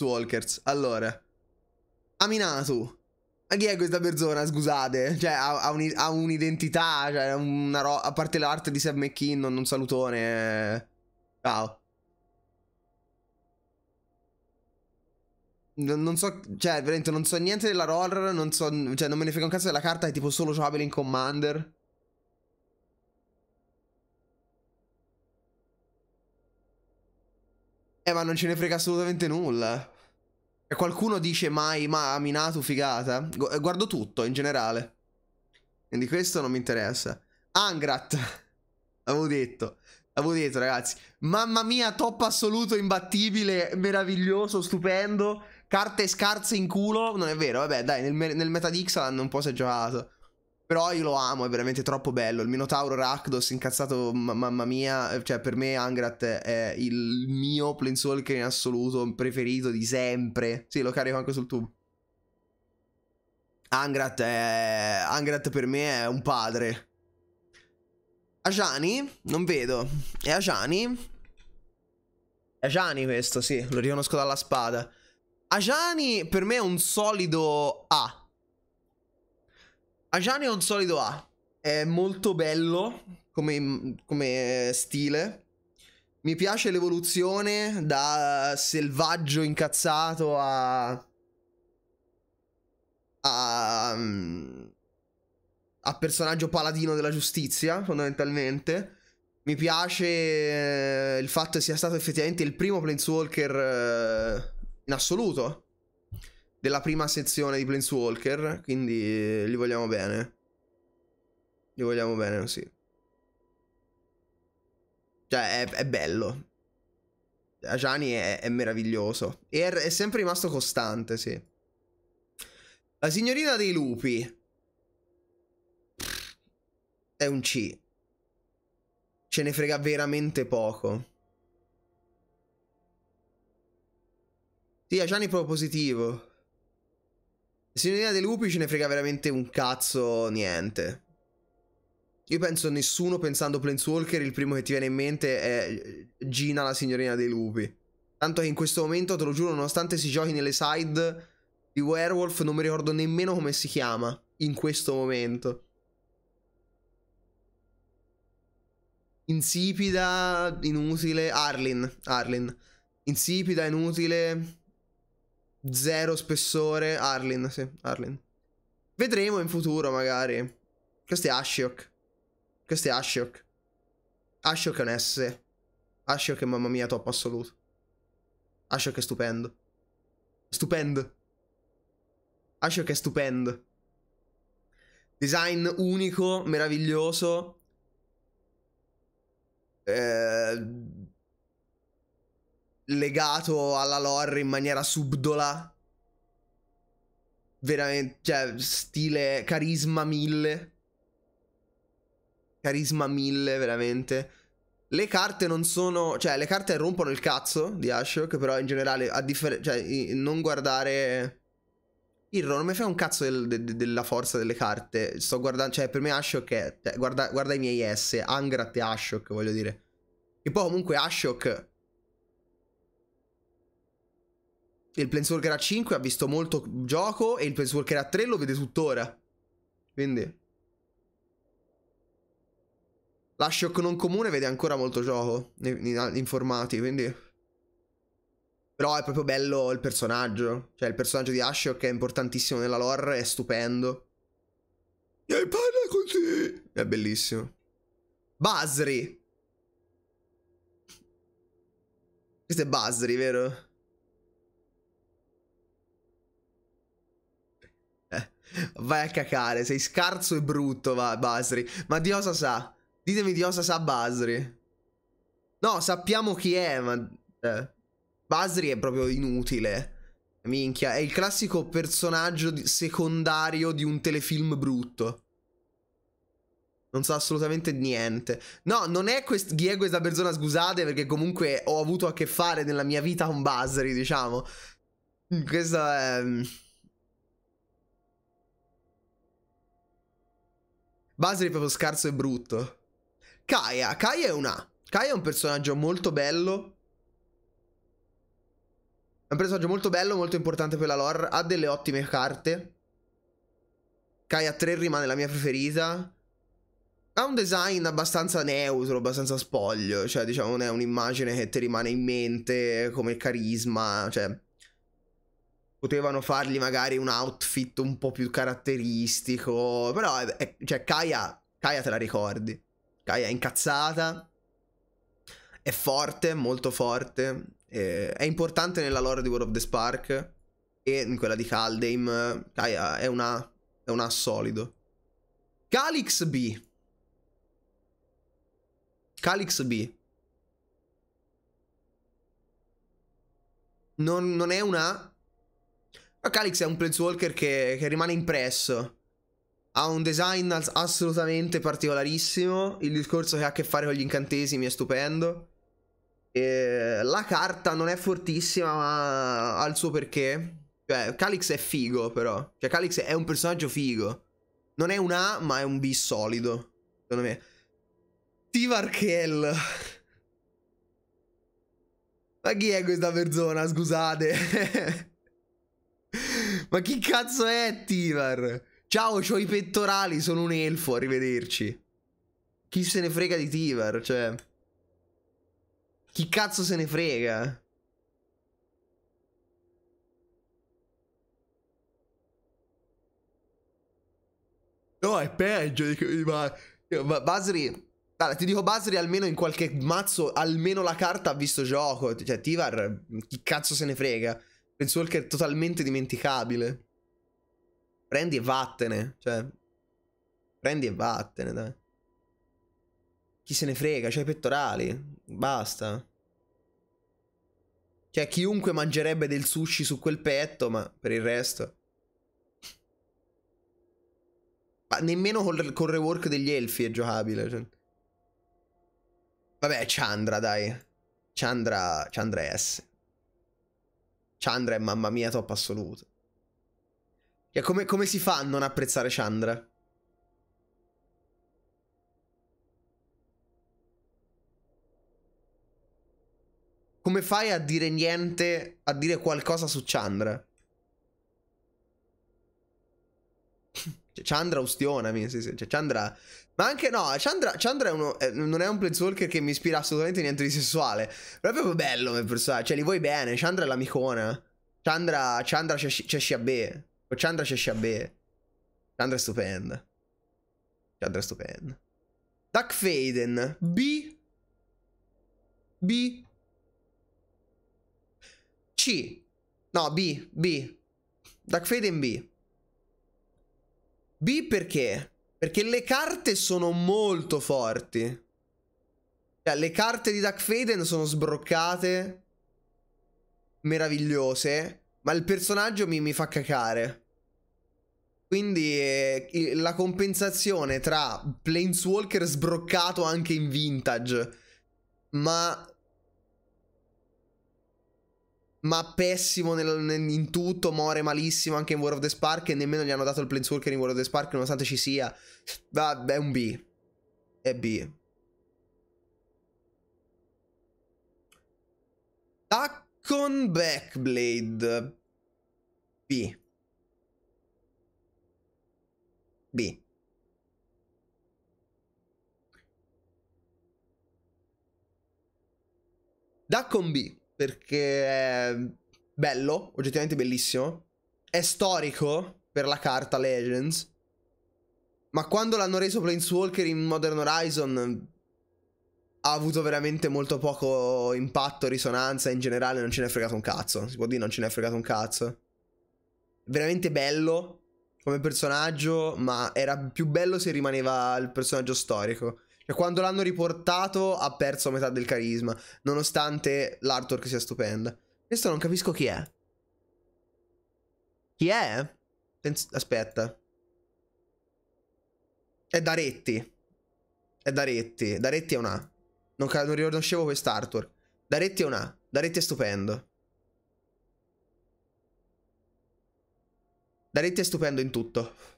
Walkers. Allora, Aminatu. Ma chi è questa persona? Scusate. Cioè, ha, un'identità. Un cioè, una roba. a parte l'arte di Sam McKinnon, un salutone. Ciao. Non so, cioè, veramente non so niente della roll, non so, cioè, non me ne frega un cazzo della carta, è tipo solo giocabile in Commander. Eh, ma non ce ne frega assolutamente nulla. E qualcuno dice mai, ma Minato figata. Eh, guardo tutto in generale. Quindi questo non mi interessa. Angrat. Avevo detto. Avevo detto, ragazzi. Mamma mia, top assoluto, imbattibile, meraviglioso, stupendo. Carte scarse in culo. Non è vero, vabbè, dai, nel, nel Metadix l'hanno un po' si è seggiato. Però io lo amo, è veramente troppo bello. Il Minotauro Rakdos, incazzato, ma- mamma mia. Cioè, per me Angrat è il mio Planeswalker in assoluto, preferito di sempre. Sì, lo carico anche sul tubo. Angrat, è... Angrat per me è un padre. Ajani? Non vedo. È Ajani? È Ajani questo, sì. Lo riconosco dalla spada. Ajani per me è un solido A. Ajan è un solido A. È molto bello come, come stile. Mi piace l'evoluzione da selvaggio incazzato a... A, a, personaggio paladino della giustizia, fondamentalmente. Mi piace eh, il fatto che sia stato effettivamente il primo Planeswalker eh, in assoluto della prima sezione di Planeswalker, quindi eh, li vogliamo bene. Li vogliamo bene, sì. Cioè, è, è bello. Ajani è, è meraviglioso. E è, è sempre rimasto costante, sì. La signorina dei lupi. È un C. Ce ne frega veramente poco. Sì, Ajani è positivo. Signorina dei Lupi ce ne frega veramente un cazzo niente. Io penso nessuno pensando Planeswalker il primo che ti viene in mente è Gina la signorina dei lupi. Tanto che in questo momento, te lo giuro, nonostante si giochi nelle side di Werewolf, non mi ricordo nemmeno come si chiama in questo momento. Insipida, inutile, Arlin, Arlin. Insipida, inutile, zero spessore. Arlin, sì, Arlin. Vedremo in futuro, magari. Questo è Ashok. Questo è Ashok. Ashok è un S. Ashok è mamma mia top assoluto. Ashok è stupendo. Stupendo. Ashok è stupendo. Design unico, meraviglioso. Eh legato alla lore in maniera subdola. Veramente, cioè, stile carisma 1000. Carisma 1000, veramente. Le carte non sono... Cioè, le carte rompono il cazzo di Ashok, però in generale, a differenza... Cioè, non guardare... Irro, non mi fai un cazzo del, de, della forza delle carte. Sto guardando... Cioè, per me Ashok è... Cioè, guarda, guarda i miei S. Angrat e Ashok, voglio dire. E poi comunque Ashok il Planeswalker a 5 ha visto molto gioco e il Planeswalker a 3 lo vede tuttora. Quindi... La shock non comune vede ancora molto gioco in, formati, quindi... Però è proprio bello il personaggio. Cioè, il personaggio di Ashok è importantissimo nella lore, è stupendo. E parla così! È bellissimo. Basri! Questo è Basri, vero? Vai a cacare, sei scarso e brutto, va, Basri. Ma di cosa sa? Ditemi di cosa sa Basri. No, sappiamo chi è, ma... Eh. Basri è proprio inutile. Minchia, è il classico personaggio secondario di un telefilm brutto. Non sa so assolutamente niente. No, non è quest- chi è questa persona, scusate, perché comunque ho avuto a che fare nella mia vita con Basri, diciamo. Questo è... Mm, Basri è proprio scarso e brutto. Kaia, Kaya è A. Kaia è un personaggio molto bello. È un personaggio molto bello, molto importante per la lore. Ha delle ottime carte. Kaia 3 rimane la mia preferita. Ha un design abbastanza neutro, abbastanza spoglio. Cioè, diciamo, non è un'immagine che ti rimane in mente come carisma. Cioè, potevano fargli magari un outfit un po' più caratteristico, però è, eh, eh, cioè Kaia, Kaia te la ricordi. Kaia è incazzata, è forte, molto forte, eh, è importante nella lore di World of the Spark e in quella di Kaldheim. Kaia è una, è una solido. Calix B. Calix B. Non, non è una Calix è un Planeswalker che, che rimane impresso. Ha un design assolutamente particolarissimo. Il discorso che ha a che fare con gli incantesimi è stupendo. E la carta non è fortissima, ma ha il suo perché. Cioè, Calix è figo, però. Cioè, Calix è un personaggio figo. Non è un A, ma è un B solido. Secondo me. Tivarchel. Ma chi è questa persona? Scusate. Ma chi cazzo è Tivar? Ciao, ho i pettorali, sono un elfo, arrivederci. Chi se ne frega di Tivar, cioè... Chi cazzo se ne frega? No, è peggio di... Ma... Basri... Allora, ti dico Basri almeno in qualche mazzo, almeno la carta ha visto gioco. Cioè, Tivar, chi cazzo se ne frega? Prince Walker è totalmente dimenticabile. Prendi e vattene, cioè. Prendi e vattene, dai. Chi se ne frega, c'hai i pettorali. Basta. Cioè, chiunque mangerebbe del sushi su quel petto, ma per il resto. Ma nemmeno col, col rework degli elfi è giocabile. Cioè. Vabbè, Chandra, dai. Chandra, Chandra S. Chandra è mamma mia top assoluto. E come, come si fa a non apprezzare Chandra? Come fai a dire niente, a dire qualcosa su Chandra? Cioè, Chandra ustionami, sì, sì. Cioè, Chandra ma anche no, Chandra, Chandra è uno, eh, non è un planeswalker che mi ispira assolutamente niente di sessuale. Però è proprio bello come personaggio. Cioè, li vuoi bene. Chandra è l'amicona. Chandra, Chandra c'è Sciabè. O Chandra c'è Sciabè. Chandra è stupenda. Chandra è stupenda. Duck Faden. B. B. C. No, B. B. Duck Faden B. B perché? Perché le carte sono molto forti. Cioè, le carte di Duck Faden sono sbroccate, meravigliose, ma il personaggio mi, mi fa cacare. Quindi eh, la compensazione tra Planeswalker sbroccato anche in vintage, ma ma pessimo nel, nel, in tutto, muore malissimo anche in War of the Spark e nemmeno gli hanno dato il Planeswalker in War of the Spark nonostante ci sia. Vabbè, è un B. È B. Taccon Backblade. B. B. con B perché è bello, oggettivamente bellissimo. È storico per la carta Legends. Ma quando l'hanno reso Planeswalker in Modern Horizon ha avuto veramente molto poco impatto, risonanza in generale, non ce n'è fregato un cazzo. Si può dire non ce n'è fregato un cazzo. Veramente bello come personaggio, ma era più bello se rimaneva il personaggio storico. Cioè, quando l'hanno riportato ha perso metà del carisma, nonostante l'artwork sia stupenda. Questo non capisco chi è. Chi è? Aspetta. È Daretti. È Daretti. Daretti è un A. Non, non riconoscevo quest'artwork. Daretti è un A. Daretti è stupendo. Daretti è stupendo in tutto.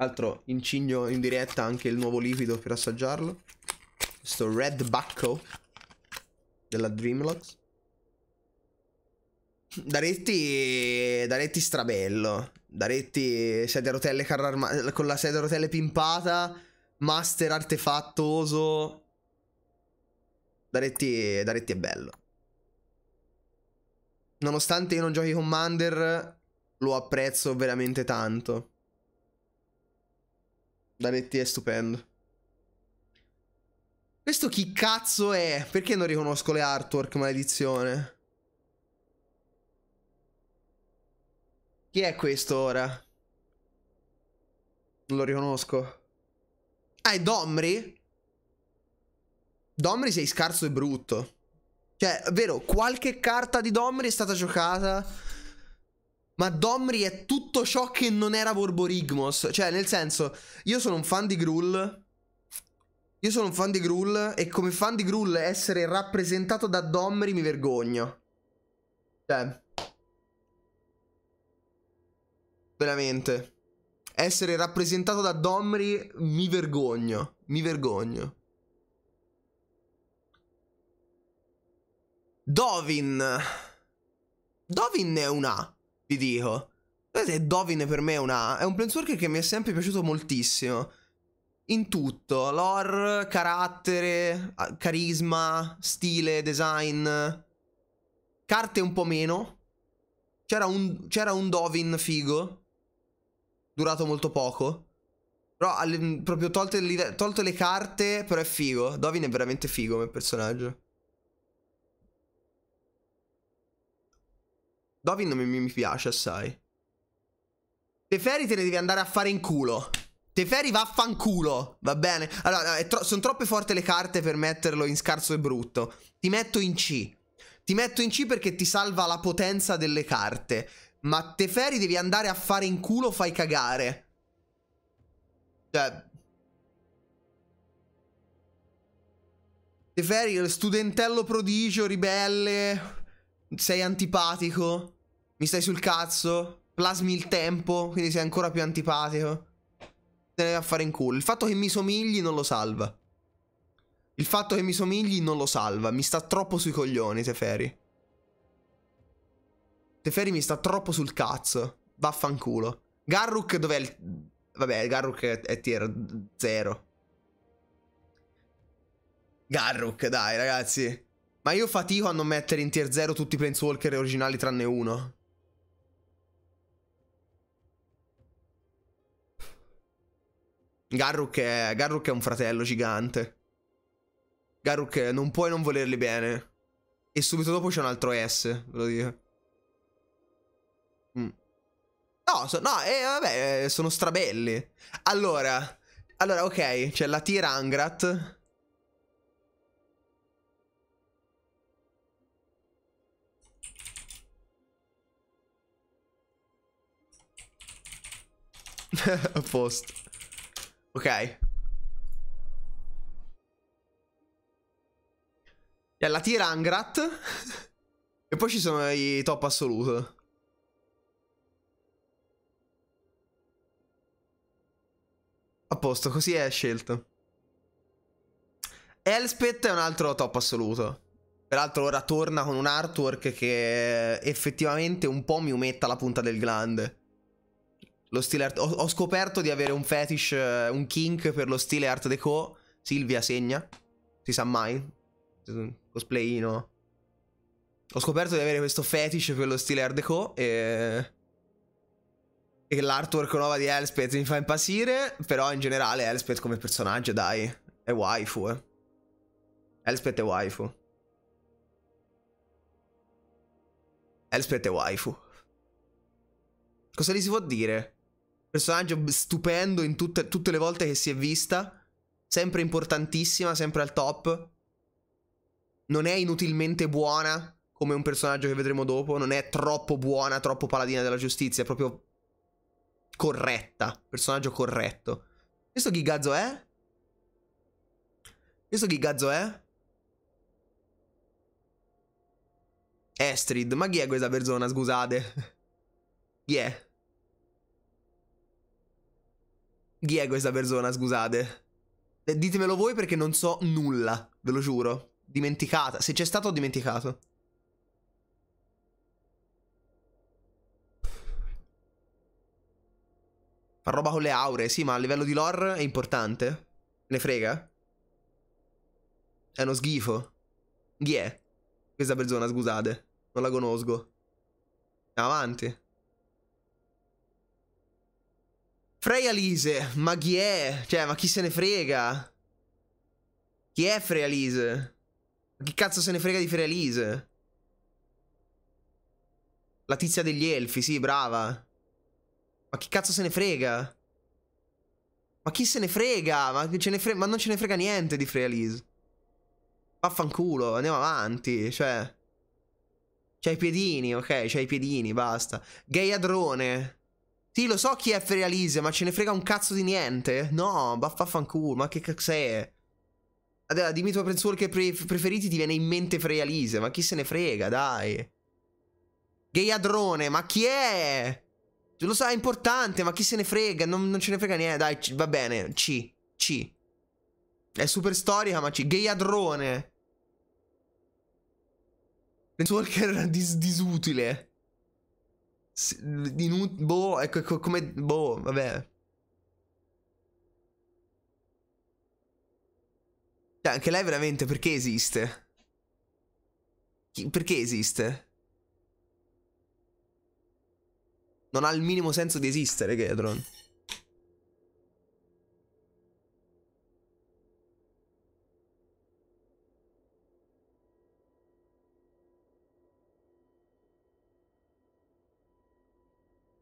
Altro incigno in diretta anche il nuovo liquido per assaggiarlo. Questo Red Bucco della Dreamlocks. Daretti, Daretti strabello. Daretti sedia a rotelle carro con la sedia a rotelle pimpata, master artefattoso. Daretti, Daretti è bello. Nonostante io non giochi Commander, lo apprezzo veramente tanto. Danetti è stupendo. Questo chi cazzo è? Perché non riconosco le artwork, maledizione? Chi è questo ora? Non lo riconosco. Ah, è Domri? Domri sei scarso e brutto. Cioè, è vero, qualche carta di Domri è stata giocata ma Domri è tutto ciò che non era Vorborigmos. Cioè, nel senso, io sono un fan di Gruul. Io sono un fan di Gruul e come fan di Gruul essere rappresentato da Domri mi vergogno. Cioè. Veramente. Essere rappresentato da Domri mi vergogno. Mi vergogno. Dovin. Dovin è una vi dico. Vedete, Dovin per me è, una, è un planeswalker che mi è sempre piaciuto moltissimo. In tutto, lore, carattere, carisma, stile, design, carte un po' meno. C'era un, un, Dovin figo, durato molto poco. Però proprio tolte, tolte le carte, però è figo. Dovin è veramente figo come personaggio. Dovin non mi, mi piace assai. Teferi te ne devi andare a fare in culo. Teferi vaffanculo, va bene? Allora, tro sono troppe forti le carte per metterlo in scarso e brutto. Ti metto in C. Ti metto in C perché ti salva la potenza delle carte. Ma Teferi devi andare a fare in culo, fai cagare. Cioè... Teferi, studentello prodigio, ribelle sei antipatico, mi stai sul cazzo, plasmi il tempo, quindi sei ancora più antipatico. Te ne vai a fare in culo. Il fatto che mi somigli non lo salva. Il fatto che mi somigli non lo salva, mi sta troppo sui coglioni Teferi. Teferi mi sta troppo sul cazzo. Vaffanculo. Garruk dov'è il... Vabbè, Garruk è tier 0. Garruk, dai ragazzi. Ma io fatico a non mettere in tier 0 tutti i Planeswalker originali tranne uno. Garruk è, Garruk è un fratello gigante. Garruk, non puoi non volerli bene. E subito dopo c'è un altro S, ve lo dico. Mm. No, so, no, eh, vabbè, eh, sono strabelli. Allora, allora, ok, c'è la tier Angrat. A posto. Ok. C'è la tira Angrat. e poi ci sono i top assoluto. A posto, così è scelto. Elspeth è un altro top assoluto. Peraltro ora torna con un artwork che effettivamente un po' mi umetta la punta del glande. Lo stile art. Ho, ho scoperto di avere un fetish, eh, un kink per lo stile art deco. Silvia segna. Si sa mai. Cosplayino. Ho scoperto di avere questo fetish per lo stile art deco e... E l'artwork nuova di Elspeth mi fa impazzire, però in generale Elspeth come personaggio, dai, è waifu, eh. Elspeth è waifu. Elspeth è waifu. Cosa gli si può dire? personaggio stupendo in tutte, tutte le volte che si è vista, sempre importantissima, sempre al top. Non è inutilmente buona come un personaggio che vedremo dopo, non è troppo buona, troppo paladina della giustizia, è proprio corretta, personaggio corretto. Questo chi gazzo è? Questo chi gazzo è? Estrid, ma chi è questa persona, scusate? Chi è? Chi è questa persona, scusate? Eh, ditemelo voi perché non so nulla, ve lo giuro. Dimenticata. Se c'è stato ho dimenticato. Fa roba con le aure, sì, ma a livello di lore è importante. Ne frega? È uno schifo. Chi è? Questa persona, scusate. Non la conosco. Avanti. Freya Lise, ma chi è? Cioè, ma chi se ne frega? Chi è Freya Lise? Ma chi cazzo se ne frega di Freya Lise? La tizia degli elfi, sì, brava. Ma chi cazzo se ne frega? Ma chi se ne frega? Ma, ne frega, ma non ce ne frega niente di Freya Lise. Vaffanculo, andiamo avanti, cioè... C'hai i piedini, ok, c'hai i piedini, basta. Gaiadrone. Sì, lo so chi è Ferialise, ma ce ne frega un cazzo di niente. No, vaffanculo, ma che cazzo è? Allora, dimmi i tuoi pensori che pre preferiti ti viene in mente Freialise, ma chi se ne frega, dai. Gayadrone, ma chi è? Lo so, è importante, ma chi se ne frega? Non, non ce ne frega niente, dai, va bene, C, C. È super storica, ma C. Gayadrone. Pensor che dis disutile. Di nu- boh, ecco, ecco come. Boh, vabbè. Cioè, anche lei veramente perché esiste? Perché esiste? Non ha il minimo senso di esistere, Gedron.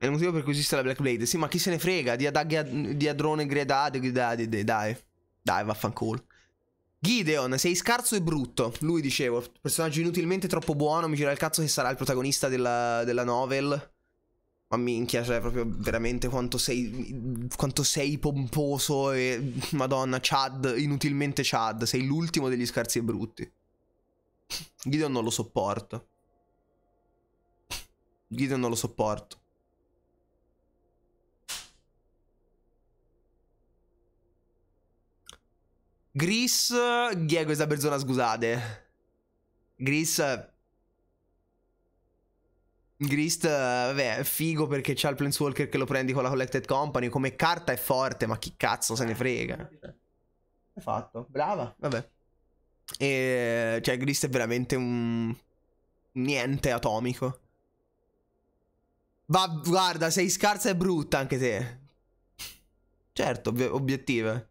il motivo per cui esiste la Black Blade. Sì, ma chi se ne frega? Di, adag- di adrone gredade, gredade, dai. Dai, dai vaffanculo. Gideon, sei scarso e brutto. Lui dicevo, personaggio inutilmente troppo buono, mi gira il cazzo che sarà il protagonista della, della novel. Ma minchia, cioè proprio veramente quanto sei, quanto sei pomposo e madonna, Chad, inutilmente Chad, sei l'ultimo degli scarsi e brutti. Gideon non lo sopporto. Gideon non lo sopporto. Gris, chi è questa persona, scusate? Gris... Gris, vabbè, figo perché c'ha il Planeswalker che lo prendi con la Collected Company. Come carta è forte, ma chi cazzo se ne frega? È fatto, brava, vabbè. E, cioè, Gris è veramente un... niente atomico. Ma guarda, sei scarsa e brutta anche te. Certo, ob obiettiva.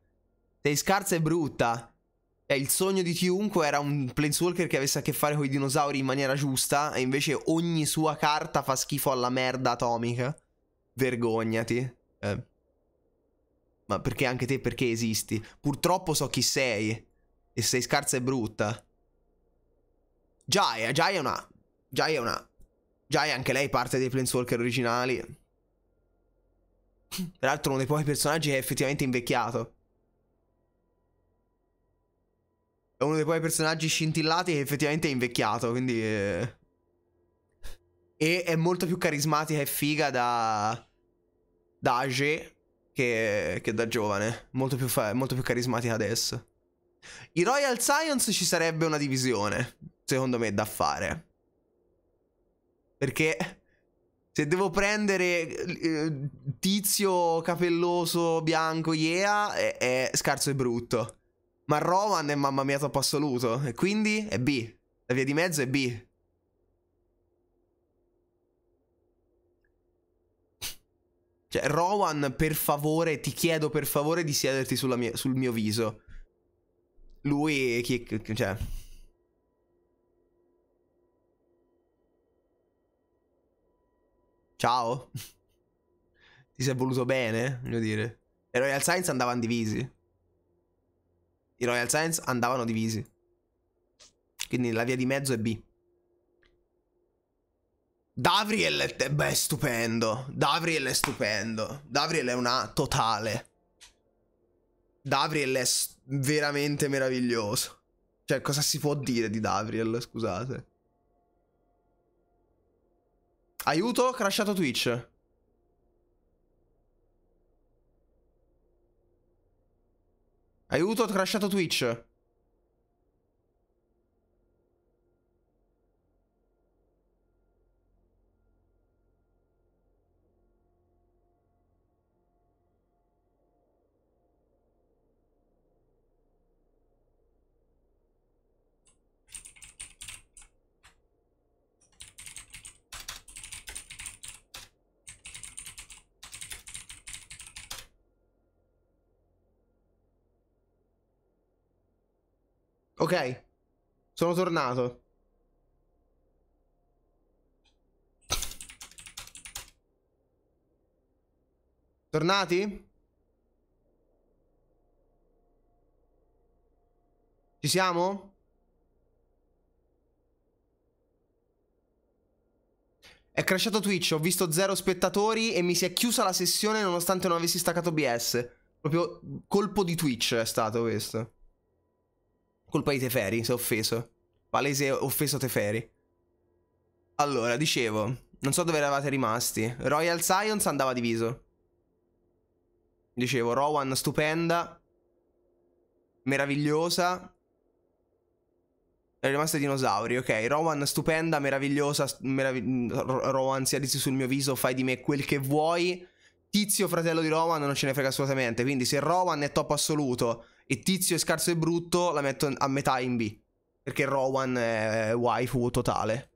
Sei scarsa e brutta. E cioè, il sogno di chiunque era un Planeswalker che avesse a che fare con i dinosauri in maniera giusta e invece ogni sua carta fa schifo alla merda atomica. Vergognati. Eh. Ma perché anche te perché esisti? Purtroppo so chi sei. E sei scarsa e brutta. Jaya, Jaya è una... Jaya è una... Jaya anche lei parte dei Planeswalker originali. Peraltro uno dei pochi personaggi è effettivamente invecchiato. È uno dei pochi personaggi scintillati che effettivamente è invecchiato, quindi... È... Eh. E è molto più carismatica e figa da... Da Age che, che da giovane. Molto più, fa... molto più carismatica adesso. I Royal Science ci sarebbe una divisione, secondo me, da fare. Perché se devo prendere eh, tizio capelloso bianco, yeah, è, è scarso e brutto. Ma Roman è mamma mia top assoluto. E quindi è B. La via di mezzo è B. Cioè, Rowan, per favore, ti chiedo per favore di siederti mia, sul mio viso. Lui, chi, cioè... Ciao. ti sei voluto bene, voglio dire. E Royal Science andavano divisi. I Royal Science andavano divisi. Quindi la via di mezzo è B. Davriel è, eh, beh, stupendo. Davriel è stupendo. Davriel è una totale. Davriel è veramente meraviglioso. Cioè, cosa si può dire di Davriel? Scusate. Aiuto, crashato Twitch. Aiuto, ho crashato Twitch. Ok, sono tornato. Tornati? Ci siamo? È crashato Twitch, ho visto zero spettatori e mi si è chiusa la sessione nonostante non avessi staccato BS. Proprio colpo di Twitch è stato questo. Colpa di Teferi, si è offeso. Palese offeso Teferi. Allora, dicevo, non so dove eravate rimasti. Royal Science andava diviso. Dicevo, Rowan stupenda. Meravigliosa. È rimasto dinosauri, ok. Rowan stupenda, meravigliosa. Meravig... Rowan, siediti sul mio viso, fai di me quel che vuoi. Tizio, fratello di Rowan, non ce ne frega assolutamente. Quindi se Rowan è top assoluto e Tizio è scarso e brutto la metto a metà in B. Perché Rowan è waifu totale.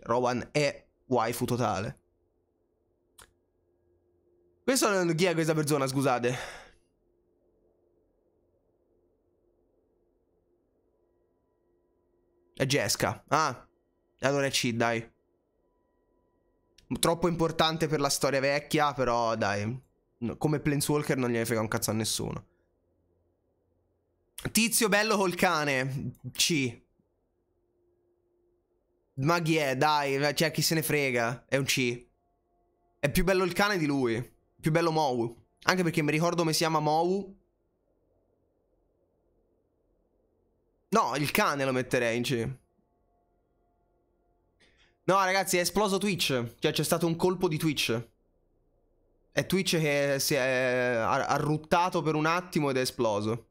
Rowan è waifu totale. Questo chi è questa persona, scusate? È Jessica. Ah, allora è C, dai. Troppo importante per la storia vecchia, però dai. Come Planeswalker non gliene frega un cazzo a nessuno. Tizio bello col cane. C. Ma chi è? Dai, cioè chi se ne frega. È un C. È più bello il cane di lui. Più bello Mou. Anche perché mi ricordo come si chiama Mou. No, il cane lo metterei in C. No, ragazzi, è esploso Twitch. Cioè, c'è stato un colpo di Twitch. È Twitch che si è arruttato per un attimo ed è esploso.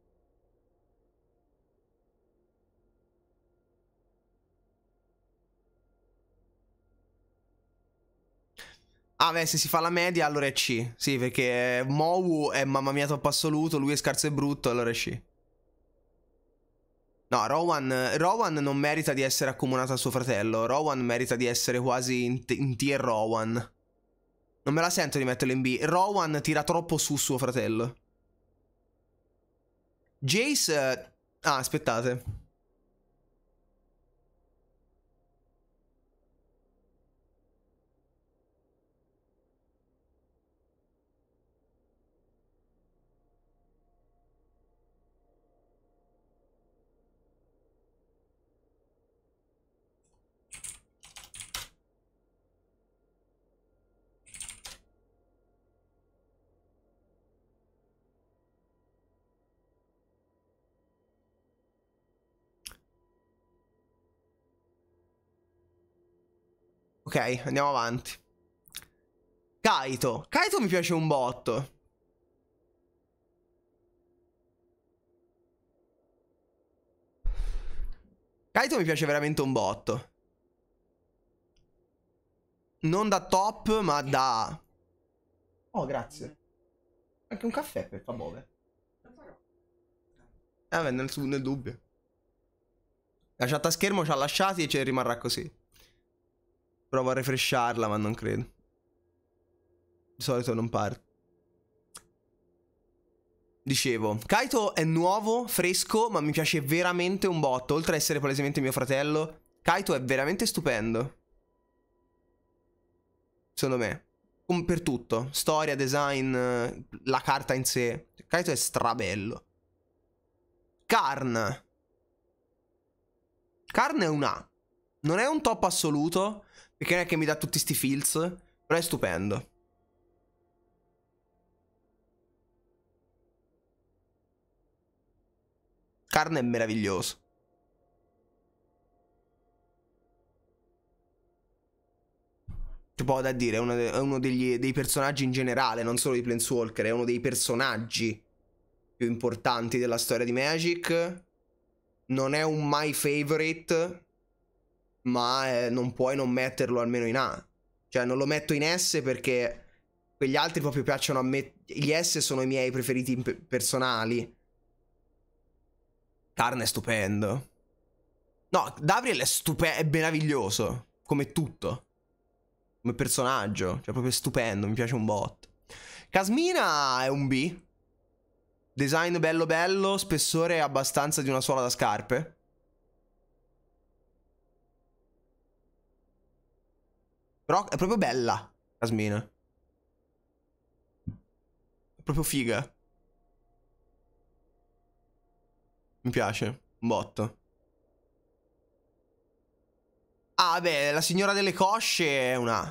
Ah, beh, se si fa la media, allora è C. Sì, perché Mowu è mamma mia top assoluto, lui è scarso e brutto, allora è C. No, Rowan, Rowan, non merita di essere accomunato a suo fratello. Rowan merita di essere quasi in, in tier Rowan. Non me la sento di metterlo in B. Rowan tira troppo su suo fratello. Jace... Ah, aspettate. Ok, andiamo avanti. Kaito. Kaito mi piace un botto. Kaito mi piace veramente un botto. Non da top, ma da... Oh, grazie. Anche un caffè, per favore. Eh, beh, nel, nel dubbio. La chat a schermo ci ha lasciati e ci rimarrà così. Provo a refrescarla, ma non credo. Di solito non parte. Dicevo, Kaito è nuovo, fresco, ma mi piace veramente un botto. Oltre a essere palesemente mio fratello, Kaito è veramente stupendo. Secondo me. Come per tutto. Storia, design, la carta in sé. Kaito è strabello. Karn. Karn è un A. Non è un top assoluto, perché non è che mi dà tutti sti feels, però è stupendo. Carne è meraviglioso. C'è poco da dire, è uno, de uno degli, dei personaggi in generale, non solo di Planeswalker, è uno dei personaggi più importanti della storia di Magic. Non è un my favorite, ma eh, non puoi non metterlo almeno in A. Cioè, non lo metto in S perché quegli altri proprio piacciono a me. Gli S sono i miei preferiti pe- personali. Carne è stupendo. No, Davriel è stupendo, è meraviglioso, come tutto. Come personaggio, cioè proprio stupendo, mi piace un bot. Casmina è un B. Design bello bello, spessore abbastanza di una suola da scarpe. Però è proprio bella, Jasmine. È proprio figa. Mi piace, un botto. Ah, beh, la signora delle cosce è una...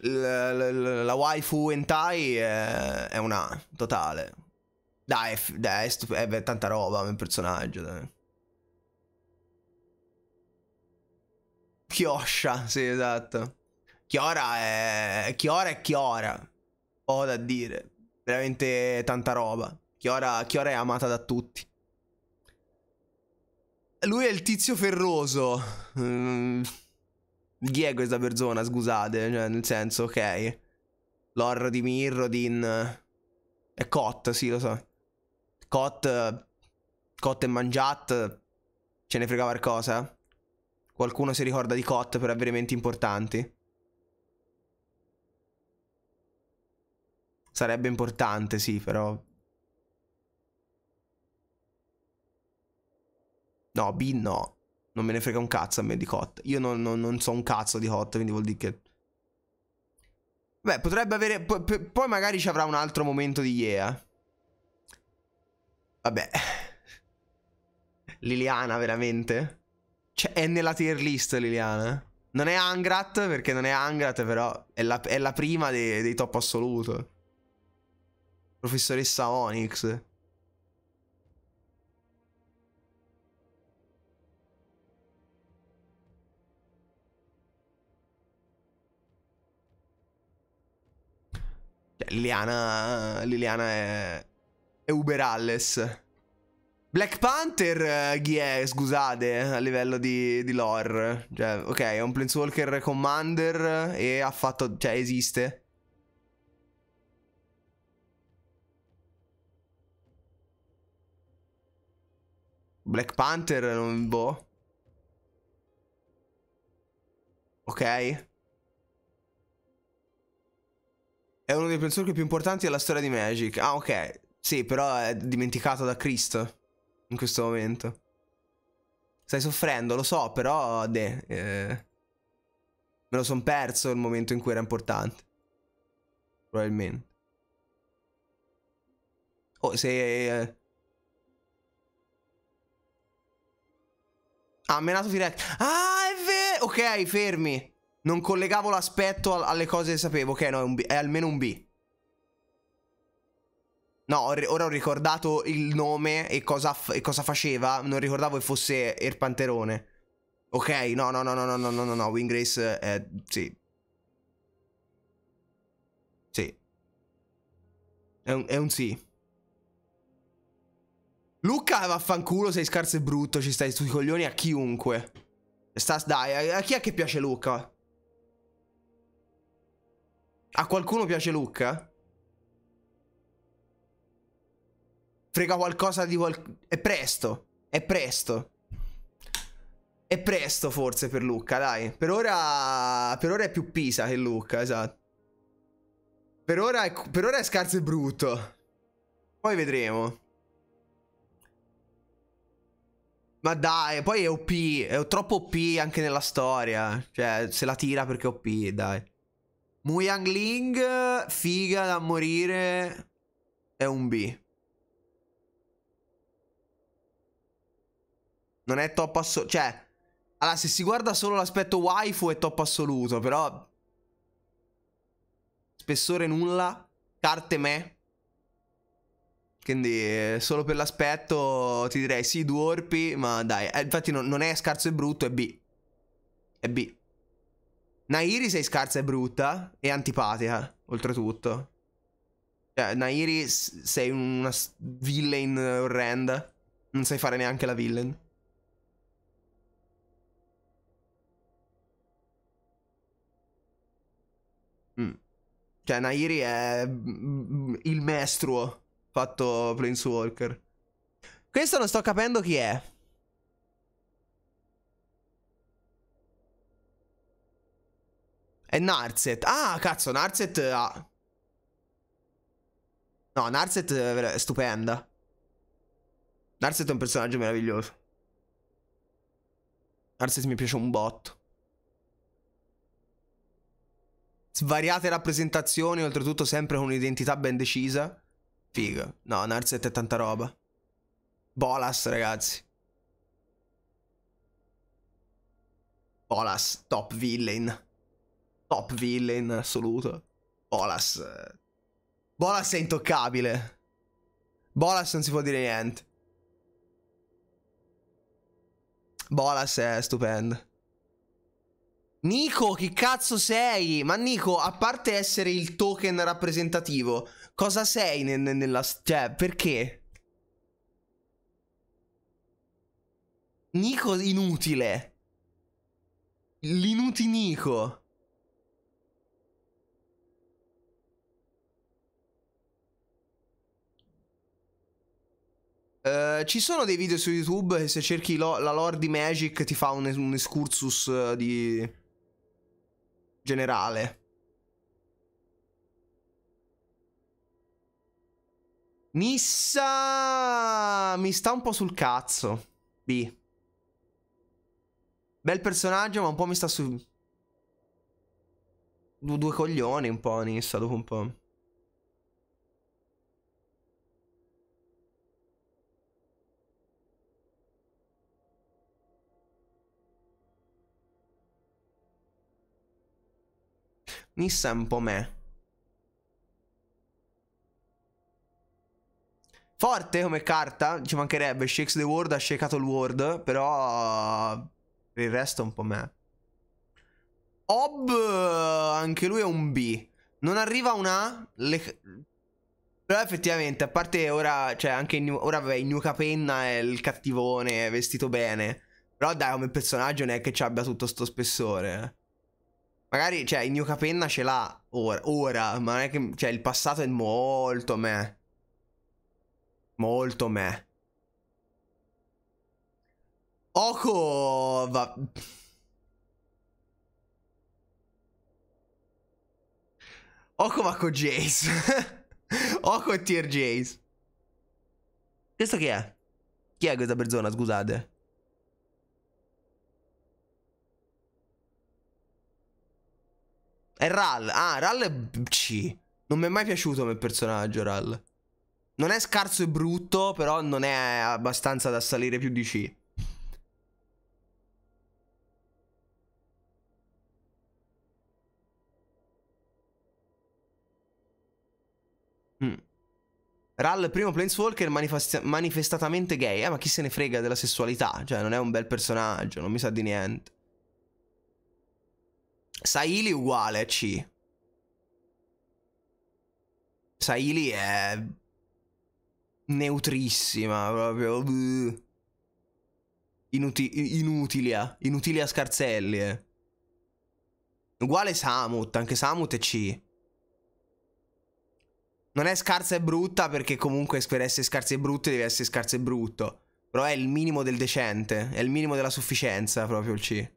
La, la, la, waifu hentai è, è una totale. Dai, è, dai è, è tanta roba il personaggio. Dai. Chioscia, sì, esatto. Chiora è... Chiora è Chiora. Ho da dire. Veramente tanta roba. Chiora, Chiora è amata da tutti. Lui è il tizio ferroso. Mm. Chi è questa persona, scusate? Cioè, nel senso, ok. L'orro di Mirrodin... È Cot, sì, lo so. Cot... Cot e Mangiat... Ce ne frega qualcosa? Eh. Qualcuno si ricorda di Cot per avvenimenti importanti? Sarebbe importante, sì, però... No, B no. Non me ne frega un cazzo a me di Cot. Io non, non, non so un cazzo di Cot, quindi vuol dire che... Beh, potrebbe avere... poi magari ci avrà un altro momento di Yea. Vabbè. Liliana, veramente? Cioè, è nella tier list Liliana. Non è Angrat, perché non è Angrat, però è la, è la prima dei, dei, top assoluto. Professoressa Onyx. Cioè, Liliana, Liliana è, è Uberalles. Black Panther uh, chi è, scusate, eh, a livello di, di, lore? Cioè, ok, è un Planeswalker Commander e ha fatto... cioè, esiste. Black Panther non... boh. Ok. È uno dei Planeswalker più importanti della storia di Magic. Ah, ok. Sì, però è dimenticato da Christ in questo momento. Stai soffrendo, lo so, però... De, eh, me lo son perso il momento in cui era importante. Probabilmente. Oh, se... Eh... Ah, menato direct. Ah, è vero! Ok, fermi. Non collegavo l'aspetto alle cose che sapevo. Ok, no, è, è almeno un B. No, ora ho ricordato il nome e cosa, f- e cosa faceva. Non ricordavo che fosse il Panterone. Ok, no, no, no, no, no, no, no, no, no. Wingrace, eh, sì. Sì. È un, è un sì. Luca, vaffanculo, sei scarso e brutto, ci stai sui coglioni a chiunque. Stas, dai, a chi è che piace Luca? A qualcuno piace Luca? frega qualcosa di qualcosa. È presto. È presto. È presto forse per Luca dai. Per ora, per ora è più Pisa che Luca esatto. Per ora è, per ora è scarso e brutto. Poi vedremo. Ma dai, poi è OP, è troppo OP anche nella storia. Cioè, se la tira perché è OP, dai. Muyang Ling, figa da morire, è un B. Non è top assoluto. Cioè, allora, se si guarda solo l'aspetto waifu è top assoluto, però... Spessore nulla, carte me. Quindi, eh, solo per l'aspetto ti direi sì, due orpi, ma dai. Eh, infatti no, non è scarso e brutto, è B. È B. Nairi sei scarsa e brutta e antipatica, oltretutto. Cioè, Nairi sei una villain orrenda. Non sai fare neanche la villain. Cioè, Nairi è mm, mm, il mestruo fatto Planeswalker. Questo non sto capendo chi è. È Narset. Ah, cazzo, Narset ha... Ah. No, Narset è stupenda. Narset è un personaggio meraviglioso. Narset mi piace un botto. Svariate rappresentazioni, oltretutto sempre con un'identità ben decisa. Figo. No, Narset è tanta roba. Bolas, ragazzi. Bolas, top villain. Top villain assoluto. Bolas. Eh. Bolas è intoccabile. Bolas non si può dire niente. Bolas è stupendo. Nico, chi cazzo sei? Ma Nico, a parte essere il token rappresentativo, cosa sei ne nella... Cioè, perché? Nico inutile. L'inutinico. Uh, eh, ci sono dei video su YouTube che se cerchi lo la lore di Magic ti fa un, un excursus eh, di generale. Nissa mi sta un po' sul cazzo. B. Bel personaggio, ma un po' mi sta su... Due coglioni un po' Nissa, dopo un po'. Nissa è un po' me. Forte come carta, ci mancherebbe, Shakes the World ha shakato il world, però per il resto è un po' me. Ob, anche lui è un B. Non arriva un A, le... però effettivamente, a parte ora, cioè anche in, ora vabbè, in New Capenna è il cattivone, è vestito bene. Però dai, come personaggio non è che ci abbia tutto sto spessore, eh. Magari, cioè, il mio Capenna ce l'ha ora, ora, ma non è che... Cioè, il passato è molto me. Molto me. Oco... Va... Oco va con Jace. Oco e Tier Jace. Questo chi è? Chi è questa persona, scusate? È Ral. Ah, Ral è C. Non mi è mai piaciuto come personaggio Ral. Non è scarso e brutto, però non è abbastanza da salire più di C. Mm. Ral, primo Planeswalker manifestatamente gay. Eh, ma chi se ne frega della sessualità? Cioè, non è un bel personaggio, non mi sa di niente. Saili uguale C. Saili è neutrissima, proprio Inuti- inutilia, eh. inutilia scarzelli. Eh. Uguale Samut, anche Samut è C. Non è scarsa e brutta perché comunque per essere scarsi e brutte deve essere scarso e brutto. Però è il minimo del decente, è il minimo della sufficienza proprio il C.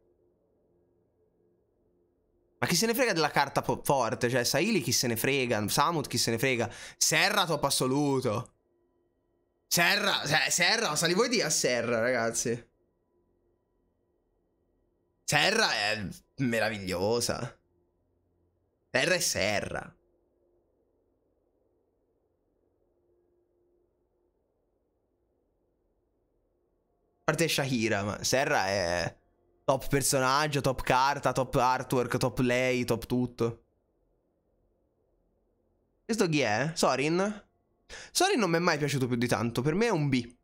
Ma chi se ne frega della carta forte? Cioè, Saili chi se ne frega? Samut chi se ne frega? Serra top assoluto. Serra, cioè, se, Serra, sali voi di a Serra, ragazzi. Serra è meravigliosa. Serra è Serra. A parte Shahira, ma Serra è... Top personaggio, top carta, top artwork, top lei, top tutto. Questo chi è? Sorin? Sorin non mi è mai piaciuto più di tanto, per me è un B.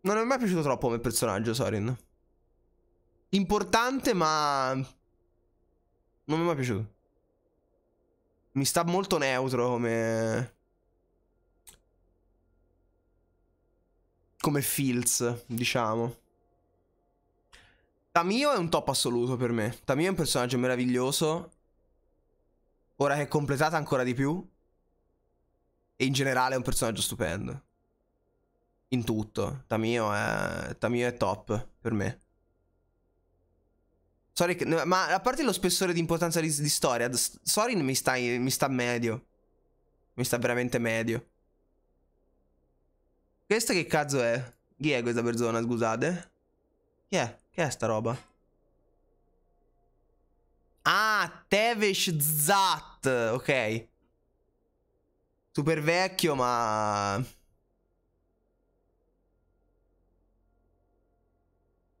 Non mi è mai piaciuto troppo come personaggio Sorin. Importante ma... Non mi è mai piaciuto. Mi sta molto neutro come... Come feels, diciamo. Tamio è un top assoluto per me. Tamio è un personaggio meraviglioso. Ora che è completata ancora di più. E in generale è un personaggio stupendo. In tutto. Tamio è, Tamio è top per me. Sorry, ma a parte lo spessore di importanza di, di storia, Sorin mi sta, mi sta medio. Mi sta veramente medio. Questo che cazzo è? Chi è questa persona, scusate? Chi è? Che è sta roba? Ah, Tevesh Zat. Ok. Super vecchio, ma...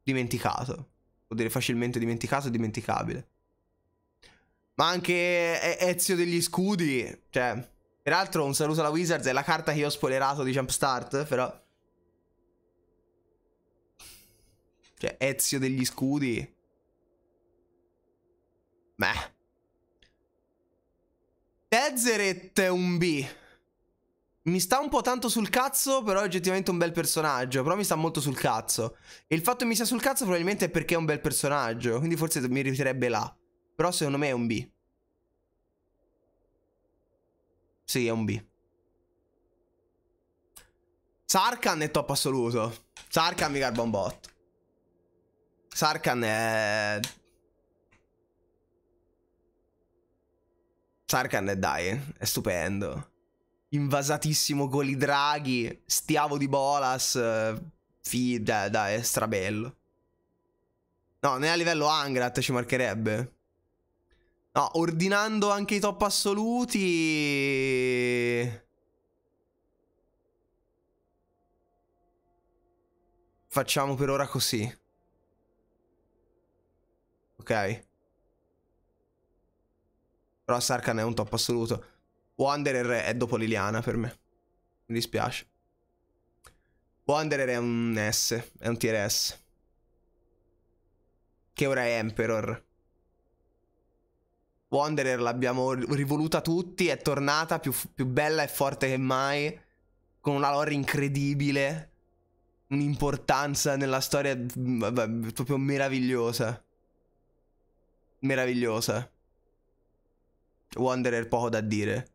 Dimenticato. Vuol dire facilmente dimenticato e dimenticabile. Ma anche Ezio degli Scudi. Cioè, peraltro un saluto alla Wizards è la carta che io ho spoilerato di Jumpstart, però... Cioè, Ezio degli scudi. Beh. Tezzeret è un B. Mi sta un po' tanto sul cazzo, però è oggettivamente un bel personaggio. Però mi sta molto sul cazzo. E il fatto che mi sia sul cazzo probabilmente è perché è un bel personaggio. Quindi forse mi ritirerebbe là. Però secondo me è un B. Sì, è un B. Sarkan è top assoluto. Sarkan mi garba un botto. Sarkan è... Sarkan è dai, è stupendo. Invasatissimo con i draghi, stiavo di Bolas, fi, dai, dai, è strabello. No, né a livello Angrat ci marcherebbe. No, ordinando anche i top assoluti... Facciamo per ora così ok? Però Sarkhan è un top assoluto. Wanderer è dopo Liliana per me. Mi dispiace. Wanderer è un S, è un TRS. Che ora è Emperor. Wanderer l'abbiamo rivoluta tutti, è tornata più, più bella e forte che mai, con una lore incredibile, un'importanza nella storia proprio meravigliosa meravigliosa. Wanderer poco da dire.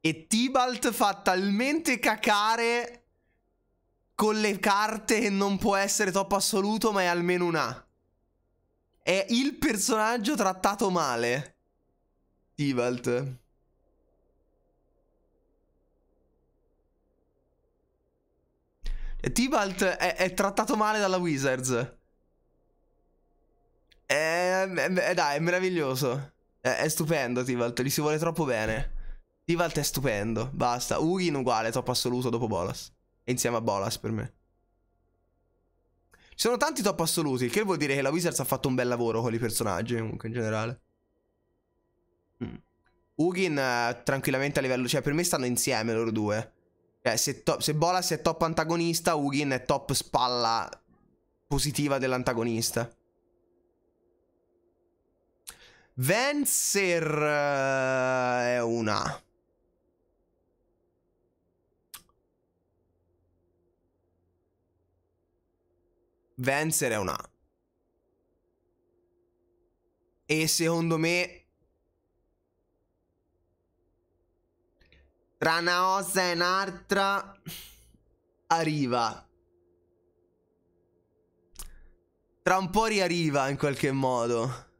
E Tibalt fa talmente cacare con le carte che non può essere top assoluto, ma è almeno un A. È il personaggio trattato male. Tibalt. Tibalt è, è trattato male dalla Wizards. È, è, è, dai, è meraviglioso. È, è stupendo Tivalt, gli si vuole troppo bene. Tivalt è stupendo, basta. Ugin uguale, top assoluto dopo Bolas. E insieme a Bolas per me. Ci sono tanti top assoluti, che vuol dire che la Wizards ha fatto un bel lavoro con i personaggi, comunque in generale. Mm. Ugin uh, tranquillamente a livello... Cioè, per me stanno insieme loro due. Cioè, se, to- se Bolas è top antagonista, Ugin è top spalla positiva dell'antagonista. Venser eh, è una. Venser è una. E secondo me... Tra una cosa e un'altra... Arriva. Tra un po' riarriva in qualche modo.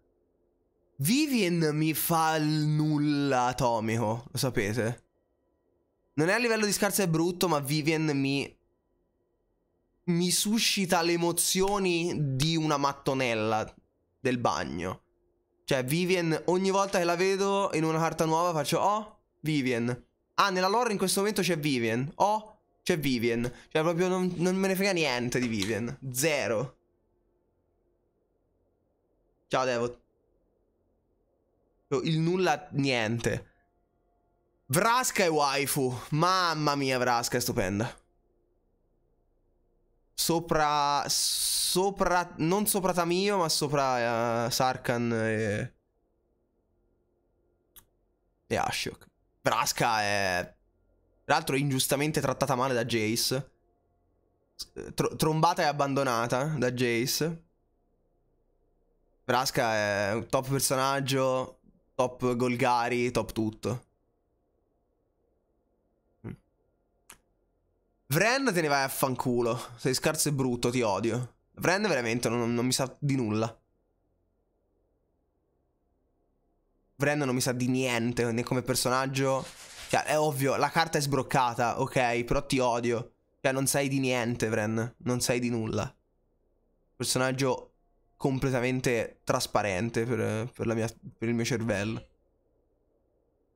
Vivien mi fa il nulla atomico, lo sapete. Non è a livello di scarsa e brutto, ma Vivien mi... Mi suscita le emozioni di una mattonella del bagno. Cioè, Vivien, ogni volta che la vedo in una carta nuova faccio, oh, Vivien. Ah, nella lore in questo momento c'è Vivien. Oh, c'è Vivien. Cioè, proprio non, non me ne frega niente di Vivien. Zero. Ciao, Devot. Il nulla niente. Vraska e waifu. Mamma mia, Vraska è stupenda. Sopra... Sopra... Non sopra Tamio, ma sopra uh, Sarkan e... E Ashiok. Vraska è... Tra l'altro ingiustamente trattata male da Jace. Tr trombata e abbandonata da Jace. Vraska è un top personaggio top Golgari, top tutto. Mm. Vren te ne vai a fanculo. Sei scarso e brutto, ti odio. Vren veramente non, non mi sa di nulla. Vren non mi sa di niente, né come personaggio. Cioè, è ovvio, la carta è sbroccata, ok, però ti odio. Cioè, non sai di niente, Vren. Non sai di nulla. Personaggio completamente trasparente per, per, mia, per il mio cervello.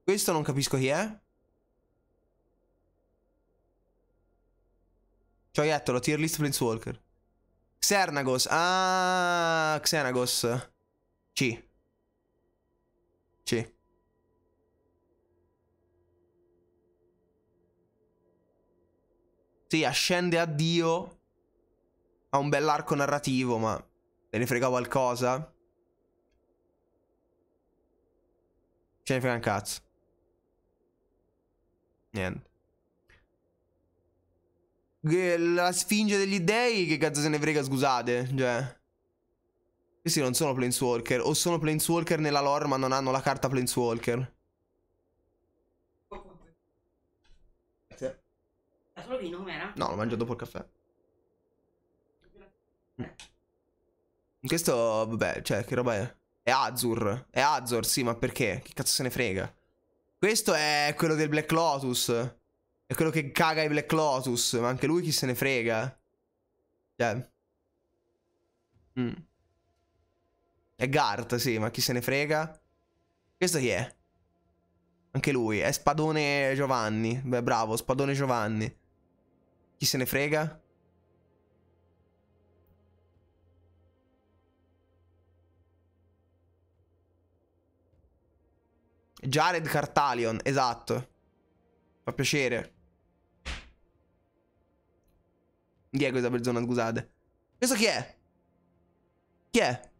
Questo non capisco chi è. Gioiattolo, tier list Planeswalker. Xernagos. Ah, Xenagos. C. C. Sì, ascende a Dio. Ha un bell'arco narrativo, ma Te ne frega qualcosa? Ce ne frega un cazzo. Niente. La sfinge degli dei, che cazzo se ne frega, scusate. Cioè. Questi non sono Planeswalker. O sono Planeswalker nella lore, ma non hanno la carta Planeswalker. Grazie. Ma solo vino com'era? No, lo mangio dopo il caffè. Grazie. Eh. Mm. Questo, vabbè, cioè, che roba è? È Azur. È Azur, sì, ma perché? Che cazzo se ne frega? Questo è quello del Black Lotus. È quello che caga i Black Lotus. Ma anche lui chi se ne frega? Cioè. Mm. È Gart, sì, ma chi se ne frega? Questo chi è? Anche lui. È Spadone Giovanni. Beh, bravo, Spadone Giovanni. Chi se ne frega? Jared Cartalion, esatto. Fa piacere. Chi è questa persona, scusate? Questo chi è? Chi è?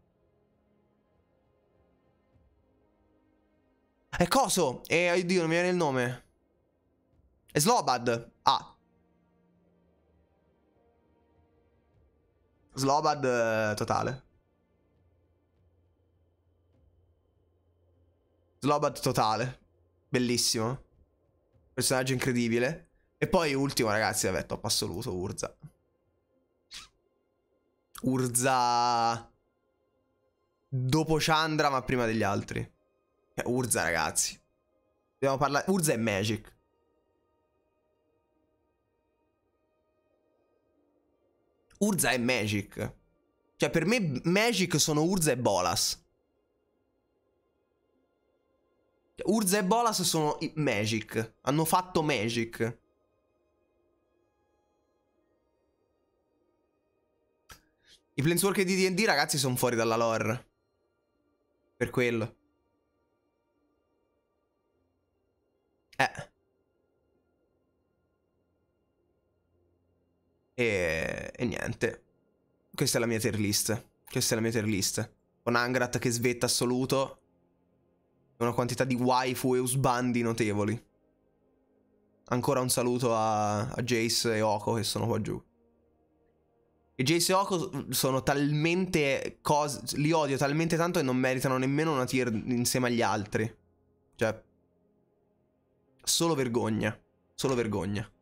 È coso? E eh, oddio, non mi viene il nome. È Slobad. Ah. Slobad eh, totale. Slobat totale. Bellissimo. Personaggio incredibile. E poi ultimo, ragazzi, vabbè, top assoluto, Urza. Urza... Dopo Chandra, ma prima degli altri. Eh, Urza, ragazzi. Dobbiamo parlare... Urza è Magic. Urza è Magic. Cioè, per me Magic sono Urza e Bolas. Urza e Bolas sono Magic. Hanno fatto Magic. I planeswalker di D&D, ragazzi, sono fuori dalla lore. Per quello. Eh. E, e niente. Questa è la mia tier list. Questa è la mia tier list. Con Angrat che svetta assoluto una quantità di waifu e usbandi notevoli. Ancora un saluto a, a Jace e Oko che sono qua giù. E Jace e Oko sono talmente cose. Li odio talmente tanto che non meritano nemmeno una tier insieme agli altri. Cioè. Solo vergogna. Solo vergogna.